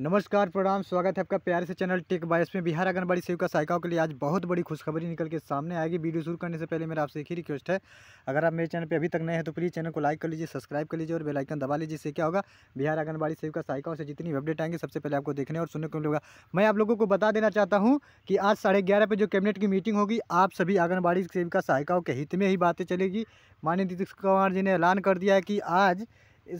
नमस्कार प्रणाम स्वागत है आपका प्यारे से चैनल टेक बायस में बिहार आंगनबाड़ी सेविका सहायिकाओं के लिए आज बहुत बड़ी खुशखबरी निकल के सामने आएगी वीडियो शुरू करने से पहले मेरा आपसे एक ही रिक्वेस्ट है अगर आप मेरे चैनल पे अभी तक नए हैं तो प्लीज़ चैनल को लाइक कर लीजिए सब्सक्राइब कर लीजिए और बेलाइकन दबा लीजिए इससे क्या होगा बिहार आंगनबाड़ी सेविका सहायिकाओं से जितनी अपडेट आएंगे सबसे पहले आपको देखने और सुनने को मिलेगा मैं आप लोगों को बता देना चाहता हूँ कि आज साढ़े ग्यारह पर जो कैबिनेट की मीटिंग होगी आप सभी आंगनबाड़ी सेविका सहायिकाओं के हित में ही बातें चलेगी माननीय नीतीश कुमार जी ने ऐलान कर दिया है कि आज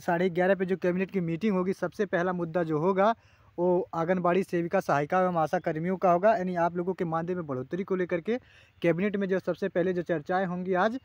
साढ़े ग्यारह पे जो कैबिनेट की मीटिंग होगी सबसे पहला मुद्दा जो होगा वो आंगनबाड़ी सेविका सहायिका एवं आशा कर्मियों का होगा यानी आप लोगों के मानदेय में बढ़ोतरी को लेकर के कैबिनेट में जो सबसे पहले जो चर्चाएँ होंगी आज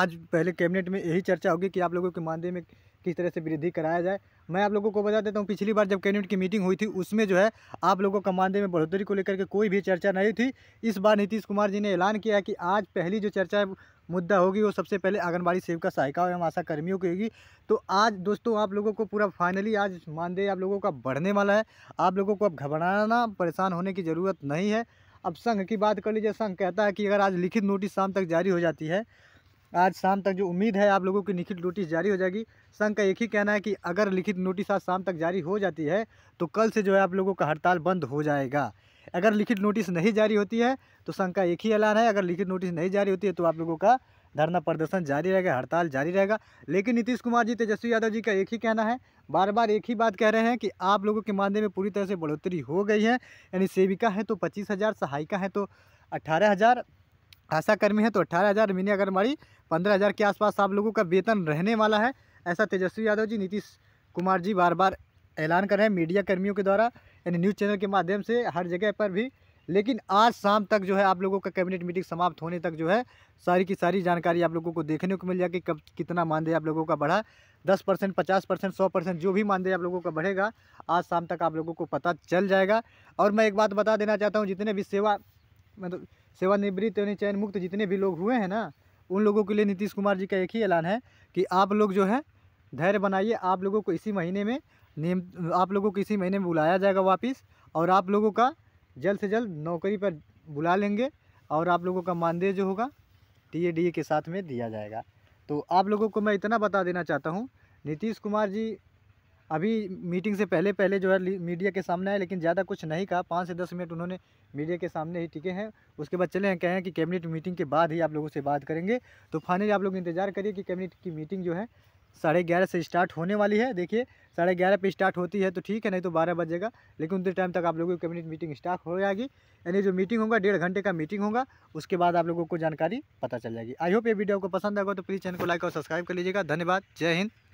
आज पहले कैबिनेट में यही चर्चा होगी कि आप लोगों के मानदेय में किस तरह से वृद्धि कराया जाए मैं आप लोगों को बता देता हूँ पिछली बार जब कैबिनेट की मीटिंग हुई थी उसमें जो है आप लोगों का मानदेय में बढ़ोतरी को लेकर के कोई भी चर्चा नहीं थी इस बार नीतीश कुमार जी ने ऐलान किया कि आज पहली जो चर्चा है मुद्दा होगी वो सबसे पहले आंगनबाड़ी सेविका सहायिका एवं आशा कर्मियों की होगी तो आज दोस्तों आप लोगों को पूरा फाइनली आज मानदेय आप लोगों का बढ़ने वाला है आप लोगों को अब घबराना परेशान होने की ज़रूरत नहीं है अब संघ की बात कर लीजिए संघ कहता है कि अगर आज लिखित नोटिस शाम तक जारी हो जाती है आज शाम तक जो उम्मीद है आप लोगों की लिखित नोटिस जारी हो जाएगी संघ का एक ही कहना है कि अगर लिखित नोटिस आज शाम तक जारी हो जाती है तो कल से जो है आप लोगों का हड़ताल बंद हो जाएगा अगर लिखित नोटिस नहीं जारी होती है तो संघ का एक ही ऐलान है अगर लिखित नोटिस नहीं जारी होती है तो आप लोगों का धरना प्रदर्शन जारी रहेगा हड़ताल जारी रहेगा लेकिन नीतीश कुमार जी तेजस्वी यादव जी का एक ही कहना है बार बार एक ही बात कह रहे हैं कि आप लोगों के मानदेय में पूरी तरह से बढ़ोतरी हो गई है यानी सेविका है तो पच्चीस हज़ार सहायिका है तो अट्ठारह हज़ार आशा कर्मी है तो अट्ठारह हज़ार मिनी आंगनबाड़ी पंद्रह हज़ार के आसपास आप लोगों का वेतन रहने वाला है ऐसा तेजस्वी यादव जी नीतीश कुमार जी बार बार ऐलान कर रहे हैं मीडिया कर्मियों के द्वारा यानी न्यूज़ चैनल के माध्यम से हर जगह पर भी लेकिन आज शाम तक जो है आप लोगों का कैबिनेट मीटिंग समाप्त होने तक जो है सारी की सारी जानकारी आप लोगों को देखने को मिल जाएगी कब कितना मानदेय आप लोगों का बढ़ा दस परसेंट पचास परसेंट सौ परसेंट जो भी मानदेय आप लोगों का बढ़ेगा आज शाम तक आप लोगों को पता चल जाएगा और मैं एक बात बता देना चाहता हूँ जितने भी सेवा मतलब सेवानिवृत्त यानी चयन मुक्त जितने भी लोग हुए हैं ना उन लोगों के लिए नीतीश कुमार जी का एक ही ऐलान है कि आप लोग जो है धैर्य बनाइए आप लोगों को इसी महीने में नियम आप लोगों को इसी महीने में बुलाया जाएगा वापस और आप लोगों का जल्द से जल्द नौकरी पर बुला लेंगे और आप लोगों का मानदेय जो होगा टी डी के साथ में दिया जाएगा तो आप लोगों को मैं इतना बता देना चाहता हूँ नीतीश कुमार जी अभी मीटिंग से पहले पहले जो है मीडिया के सामने आए लेकिन ज़्यादा कुछ नहीं कहा पाँच से दस मिनट उन्होंने मीडिया के सामने ही टिके हैं उसके बाद चले हैं कहें कि कैबिनेट मीटिंग के बाद ही आप लोगों से बात करेंगे तो फाइनली आप लोग इंतजार करिए कि कैबिनेट की मीटिंग जो है साढ़े ग्यारह से स्टार्ट होने वाली है देखिए साढ़े ग्यारह पे स्टार्ट होती है तो ठीक है नहीं तो बारह बजेगा लेकिन उतने टाइम तक आप लोगों की कैबिनेट मीटिंग स्टार्ट हो जाएगी यानी जो मीटिंग होगा डेढ़ घंटे का मीटिंग होगा उसके बाद आप लोगों को जानकारी पता चल जाएगी आई होप ये वीडियो आपको पसंद आएगा तो प्लीज़ चैनल को लाइक और सब्सक्राइब कर लीजिएगा धन्यवाद जय हिंद